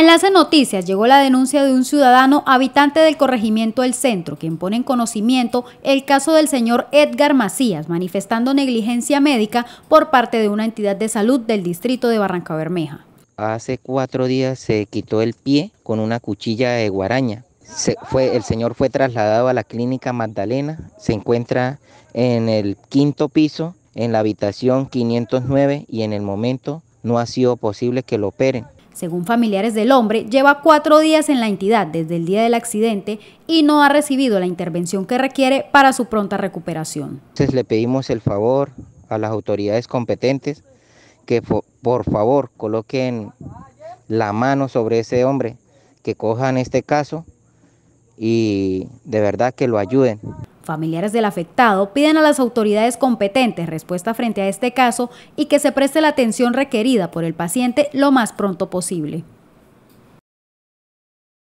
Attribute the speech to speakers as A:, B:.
A: Enlace Noticias llegó la denuncia de un ciudadano habitante del corregimiento El centro, quien pone en conocimiento el caso del señor Edgar Macías, manifestando negligencia médica por parte de una entidad de salud del distrito de Barranca Bermeja.
B: Hace cuatro días se quitó el pie con una cuchilla de guaraña. Se fue, el señor fue trasladado a la clínica Magdalena, se encuentra en el quinto piso, en la habitación 509 y en el momento no ha sido posible que lo operen.
A: Según familiares del hombre, lleva cuatro días en la entidad desde el día del accidente y no ha recibido la intervención que requiere para su pronta recuperación.
B: Entonces le pedimos el favor a las autoridades competentes que por favor coloquen la mano sobre ese hombre, que cojan este caso y de verdad que lo ayuden.
A: Familiares del afectado piden a las autoridades competentes respuesta frente a este caso y que se preste la atención requerida por el paciente lo más pronto posible.